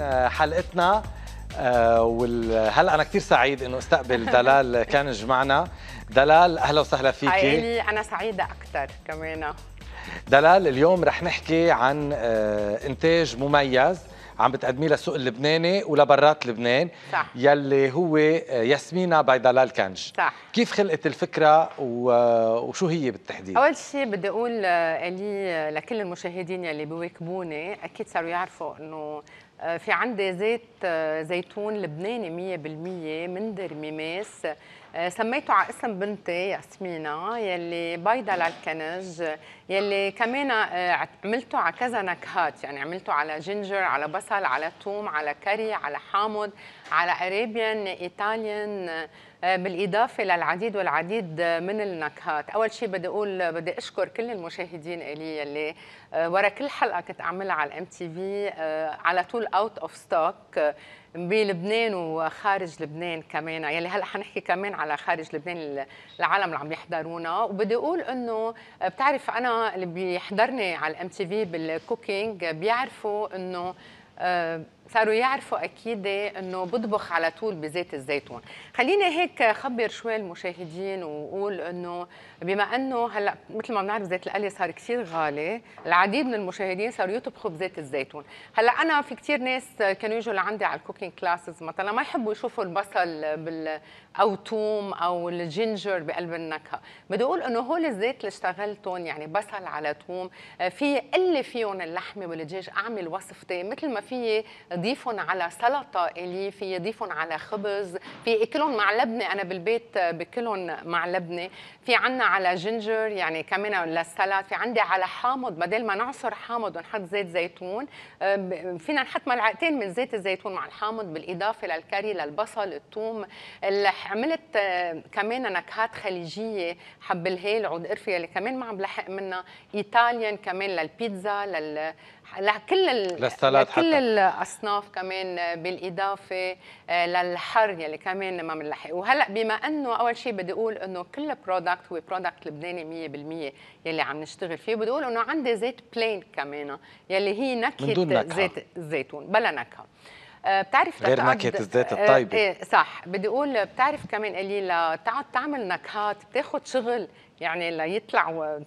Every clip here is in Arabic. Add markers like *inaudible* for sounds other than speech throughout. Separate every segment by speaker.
Speaker 1: آه، حلقتنا آه، وهلا انا كثير سعيد انه استقبل *laughs* دلال كانج معنا دلال اهلا وسهلا فيكي عائلي
Speaker 2: انا سعيده اكثر كمان
Speaker 1: دلال اليوم رح نحكي عن آه، انتاج مميز عم بتقدميه للسوق اللبناني ولبرات لبنان صح. يلي هو ياسمينا باي دلال كانج صح. كيف خلقت الفكرة وشو هي بالتحديد؟ أول
Speaker 2: شيء بدي أقول لي لكل المشاهدين يلي بيواكبوني أكيد صاروا يعرفوا أنه في عندي زيت زيتون لبناني 100% من درميماس سميته على اسم بنتي ياسمينة يلي بيضة للكنج يلي كمان آه، عملته على كذا نكهات يعني عملته على جينجر على بصل على ثوم على كري على حامض على اريبيان ايطاليان آه، بالاضافه للعديد والعديد من النكهات، اول شيء بدي اقول بدي اشكر كل المشاهدين الي اللي آه، ورا كل حلقه كنت اعملها على الام تي في على طول اوت اوف ستوك بلبنان وخارج لبنان كمان يلي هلا حنحكي كمان على خارج لبنان العالم اللي عم يحضرونا وبدي اقول انه آه، بتعرف انا اللي بيحضرني على الام تي في بالكوكينج بيعرفوا انه صاروا يعرفوا اكيد انه بطبخ على طول بزيت الزيتون خليني هيك خبر شوي المشاهدين واقول انه بما انه هلا مثل ما بنعرف زيت القلي صار كثير غالي العديد من المشاهدين صاروا يطبخوا بزيت الزيتون هلا انا في كثير ناس كانوا يجوا لعندي على الكوكينج كلاسز مثلا ما يحبوا يشوفوا البصل بال او توم او الجينجر بقلب النكهه بدي اقول انه هول الزيت اللي اشتغلتهم يعني بصل على توم في قلي فيهم اللحمه والدجاج اعمل وصفتي مثل ما في يضيفهم على سلطه الي في يضيفهم على خبز في اكلهم مع لبنه انا بالبيت بكلهم مع لبنه في عنا على جنجر يعني كمان للسلطه في عندي على حامض بدل ما نعصر حامض ونحط زيت زيتون فينا نحط ملعقتين من زيت الزيتون مع الحامض بالاضافه للكاري للبصل الثوم عملت كمان نكهات خليجيه حب الهيل عود قرفي اللي كمان ما عم بلحق منها ايطاليان كمان للبيتزا لل لكل لكل الاصناف كمان بالاضافه آه، للحر يلي كمان ما بنلحق وهلا بما انه اول شيء بدي اقول انه كل برودكت هو برودكت لبناني 100% يلي عم نشتغل فيه بدي اقول انه عندي زيت بلين كمان يلي هي نكهه زيت الزيتون بلا نكهه آه، بتعرف غير نكهه الزيت آه، الطيبه ايه صح بدي اقول بتعرف كمان قليله تقعد تعمل نكهات بتاخذ شغل يعني ليطلع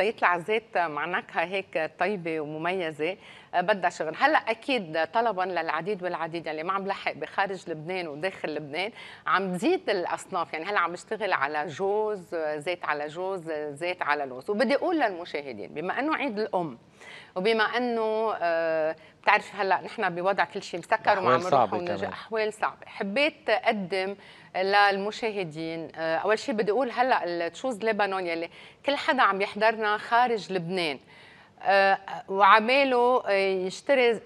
Speaker 2: يطلع زيت مع نكهه هيك طيبه ومميزه آه، بدها شغل هلا اكيد طلبا للعديد والعديد اللي يعني ما عم لحق بخارج لبنان وداخل لبنان عم تزيد الاصناف يعني هلا عم بشتغل على جوز آه، زيت على جوز آه، زيت على لوز وبدي اقول للمشاهدين بما انه عيد الام وبما انه آه بتعرف هلا نحن بوضع كل شيء مسكر وما عم نروح ونرجع احوال صعبه حبيت اقدم للمشاهدين آه، اول شيء بدي اقول هلا التشوز لبنان يلي كل حدا عم يحضرنا خارج لبنان آه، وعماله آه، يشتري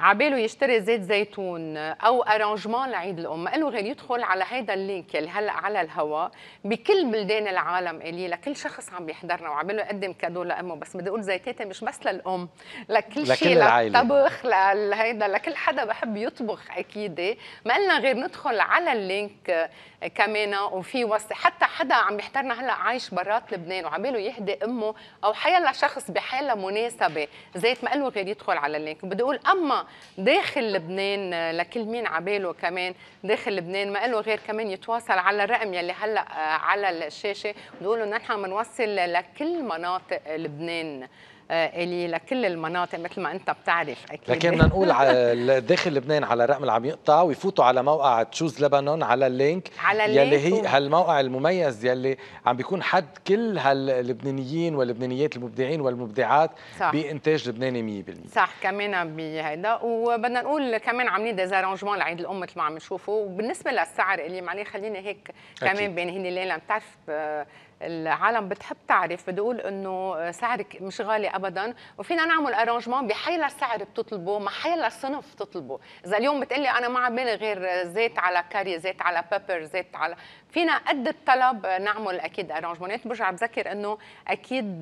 Speaker 2: عباله يشتري زيت زيتون او ارانجمان لعيد الام ما له غير يدخل على هيدا اللينك اللي هلا على الهواء بكل بلدان العالم الي لكل شخص عم بيحضرنا وعباله يقدم كادو لامه بس بدي اقول زيتاتي مش بس للام لكل شيء للطبخ لهيدا لكل حدا بحب يطبخ اكيد ما قلنا غير ندخل على اللينك كمان وفي وصي حتى حدا عم يحضرنا هلا عايش برات لبنان وعباله يهدي امه او حيلا شخص بحاله مناسبه زيت ما له غير يدخل على اللينك بدي اقول اما داخل لبنان لكل مين عباله كمان داخل لبنان ما له غير كمان يتواصل على الرقم يلي هلا آه، على الشاشه بيقولوا نحن بنوصل لكل مناطق لبنان آه، الي لكل المناطق مثل ما انت بتعرف اكيد لكن بدنا نقول
Speaker 1: على داخل لبنان على الرقم اللي عم يقطع ويفوتوا على موقع تشوز لبنان على اللينك على اللينك يلي هي هالموقع المميز يلي عم بيكون حد كل هاللبنانيين واللبنانيات المبدعين والمبدعات صح. بانتاج لبناني 100%
Speaker 2: صح كمان بهيدا وبدنا نقول كمان عاملين ديزارونجمون لعيد الام مثل ما عم نشوفه وبالنسبه للسعر اللي عليه خليني هيك كمان بين هن ليلا بتعرف آه، العالم بتحب تعرف بدي اقول انه سعرك مش غالي ابدا وفينا نعمل ارانجمون بحيلا السعر بتطلبه ما حيلا الصنف بتطلبه اذا اليوم بتقلي انا ما عم غير زيت على كاري زيت على بيبر زيت على فينا قد الطلب نعمل اكيد ارانجمونات برجع بذكر انه اكيد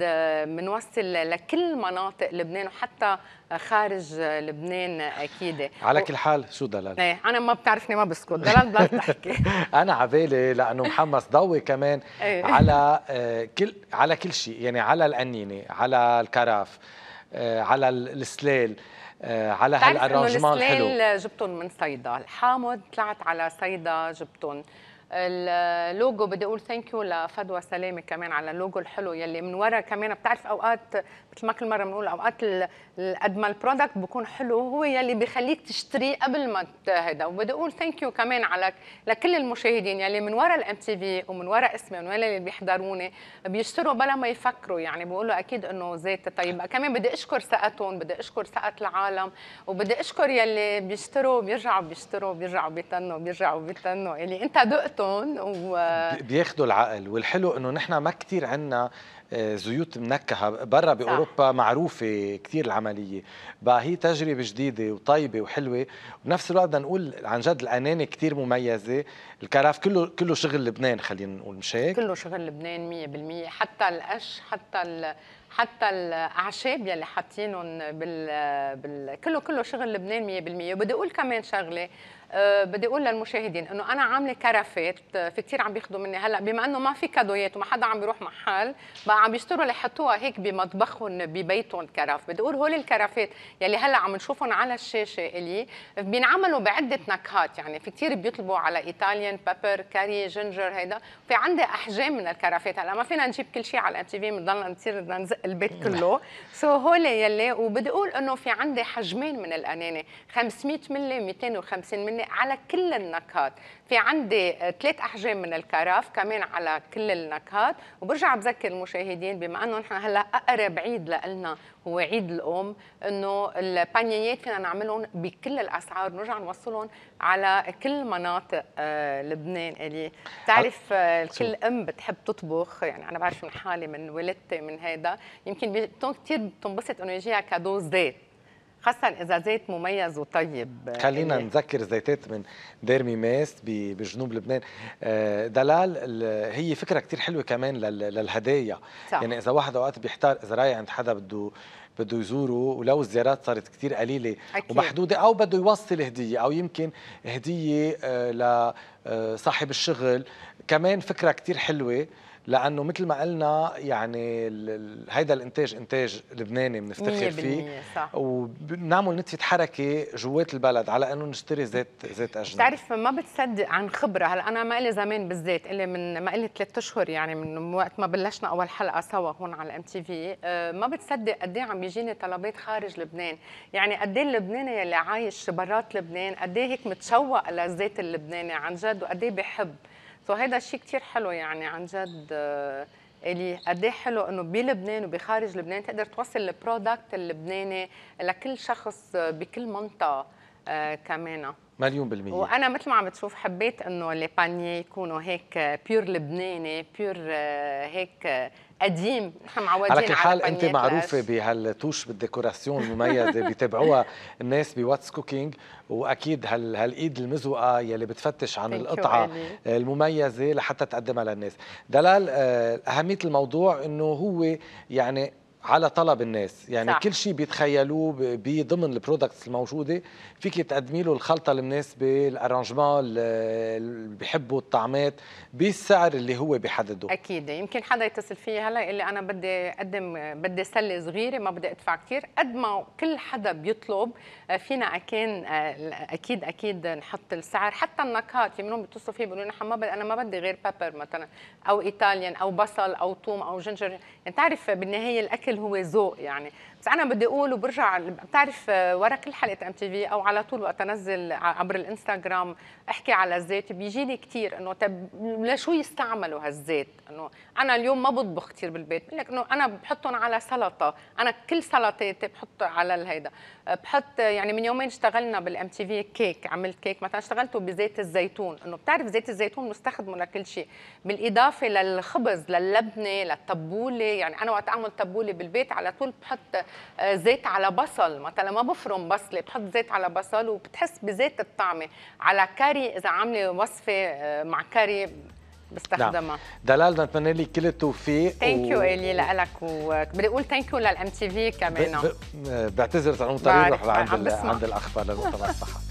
Speaker 2: بنوصل لكل مناطق لبنان وحتى خارج لبنان اكيد على كل
Speaker 1: حال شو دلال؟
Speaker 2: ايه انا ما بتعرفني ما بسكت دلال بلا تحكي
Speaker 1: *laughs* انا عبالي لانه محمص ضوي كمان
Speaker 2: ايه. على
Speaker 1: آه، كل على كل شيء يعني على القنينه على الكراف آه، على السلال آه، على هالارانجمان الحلو السلال
Speaker 2: جبتهم من صيدا الحامض طلعت على صيدا جبتهم اللوجو بدي اقول ثانك يو لفدوى سلامه كمان على اللوجو الحلو يلي من ورا كمان بتعرف اوقات مثل ما كل مره بنقول اوقات قد ما البرودكت بكون حلو هو يلي بخليك تشتري قبل ما هذا وبدي اقول ثانك يو كمان على لكل المشاهدين يلي من ورا الام تي في ومن ورا اسمي ومن ورا اللي بيحضروني بيشتروا بلا ما يفكروا يعني بيقولوا اكيد انه زيت طيب كمان بدي اشكر ثقتهم بدي اشكر ثقه العالم وبدي اشكر يلي بيشتروا بيرجعوا بيشتروا بيرجعوا بيتنوا بيرجعوا بيتنوا يلي انت دقت حياتهم و...
Speaker 1: بياخذوا العقل والحلو انه نحن ما كثير عندنا آه، زيوت منكهه برا باوروبا معروفه كثير العمليه بقى هي تجربه جديده وطيبه وحلوه وبنفس الوقت بدنا نقول عن جد الانانه كثير مميزه الكراف كله كله شغل لبنان خلينا نقول مش هيك كله شغل
Speaker 2: لبنان 100% حتى القش حتى ال... حتى الاعشاب يلي حاطينهم بال... بال كله كله شغل لبنان 100% وبدي اقول كمان شغله آه، بدي اقول للمشاهدين انه انا عامله كرفات آه، في كثير عم بياخذوا مني هلا بما انه ما في كادويات وما حدا عم بيروح محل بقى عم بيشتروا ليحطوها هيك بمطبخهم ببيتهم كرف بدي اقول هول الكرفات يلي هلا عم نشوفهم على الشاشه الي بينعملوا بعده نكهات يعني في كثير بيطلبوا على ايطاليان بيبر كاري جينجر هيدا في عندي احجام من الكرفات هلا ما فينا نجيب كل شيء على التي في بنضلنا نصير بدنا نزق البيت نعم. كله سو so هول يلي وبدي اقول انه في عندي حجمين من الانانه 500 ملي 250 ملي يعني على كل النكهات في عندي ثلاث احجام من الكرف كمان على كل النكهات وبرجع بذكر المشاهدين بما انه نحن هلا اقرب عيد لنا هو عيد الام انه البانيات فينا نعملهم بكل الاسعار نرجع نوصلهم على كل مناطق آه، لبنان اللي يعني بتعرف آه، كل ام بتحب تطبخ يعني انا بعرف من حالي من والدتي من هيدا يمكن كثير بتنبسط انه يجيها كادو زيت خاصة إذا زيت مميز وطيب خلينا إيه؟
Speaker 1: نذكر زيتات من ديرمي ماس بجنوب لبنان آه، دلال هي فكرة كتير حلوة كمان للهدايا صح. يعني إذا واحد أوقات بيحتار إذا رايح عند حدا بده بده يزوره ولو الزيارات صارت كتير قليلة أكيد. ومحدودة أو بده يوصل هدية أو يمكن هدية آه، لصاحب آه، الشغل كمان فكرة كتير حلوة لانه مثل ما قلنا يعني هيدا الانتاج انتاج لبناني بنفتخر فيه صح. وبنعمل نتفه حركه جوات البلد على انه نشتري زيت زيت اجنبي بتعرف
Speaker 2: ما بتصدق عن خبره هلا انا ما لي زمان بالزيت اللي من ما لي ثلاث اشهر يعني من وقت ما بلشنا اول حلقه سوا هون على الام تي في آه، ما بتصدق قد ايه عم يجيني طلبات خارج لبنان يعني قد ايه اللبناني اللي عايش برات لبنان قد ايه هيك متشوق للزيت اللبناني عن جد وقد ايه بحب فهيدا الشيء كثير حلو يعني عن جد آه، الي قد ايه حلو انه بلبنان وبخارج لبنان تقدر توصل البرودكت اللبناني لكل شخص آه، بكل منطقه آه، كمان
Speaker 1: مليون بالمية وانا
Speaker 2: مثل ما عم بتشوف حبيت انه لي يكونوا هيك بيور لبناني بيور هيك قديم نحن معودين على كل حال انت معروفه
Speaker 1: بهالتوش بالديكوراسيون المميزه بيتابعوها *laughs* الناس بواتس كوكينج واكيد هال هالايد المزوقه يلي بتفتش عن القطعه المميزه لحتى تقدمها للناس دلال آه، اهميه الموضوع انه هو يعني على طلب الناس يعني صح. كل شيء بيتخيلوه بضمن البرودكتس الموجوده فيك تقدمي له الخلطه للناس بالارانجمون اللي بحبوا الطعمات بالسعر اللي هو بيحدده
Speaker 2: اكيد يمكن حدا يتصل فيي هلا يقول لي انا بدي اقدم بدي سله صغيره ما بدي ادفع كثير قد ما كل حدا بيطلب آه، فينا اكيد آه، اكيد اكيد نحط السعر حتى النكهات منهم بيتصلوا فيه بيقولوا نحن ما بدي انا ما بدي غير بابر مثلا او ايطاليان او بصل او ثوم او جنجر يعني تعرف بالنهايه الاكل هو ذوق يعني بس انا بدي اقول وبرجع بتعرف آه، ورا كل حلقه ام تي في او على طول وقت انزل عبر الانستغرام احكي على الزيت بيجيني كثير انه طب لشو يستعملوا هالزيت انه انا اليوم ما بطبخ كثير بالبيت بقول لك انه انا بحطهم على سلطه انا كل سلطاتي بحط على الهيدا آه، بحط آه، يعني من يومين اشتغلنا بالام تي في كيك عملت كيك مثلا اشتغلته بزيت الزيتون انه بتعرف زيت الزيتون مستخدمه لكل شيء بالاضافه للخبز للبنه للتبوله يعني انا وقت اعمل تبوله بالبيت على طول بحط آه، زيت على بصل مثلا ما بفرم بصله بحط زيت على بصل وبتحس بزيت الطعمه على كاري اذا عامله وصفه آه، مع كاري بستخدمها نعم.
Speaker 1: دلال نتمنى لك كل التوفيق ثانك يو الي لك
Speaker 2: وبدي اقول ثانك يو للام تي في كمان ب...
Speaker 1: ب... بعتذر عن طريق رح لعند عند الاخبار للمؤتمر الصحفي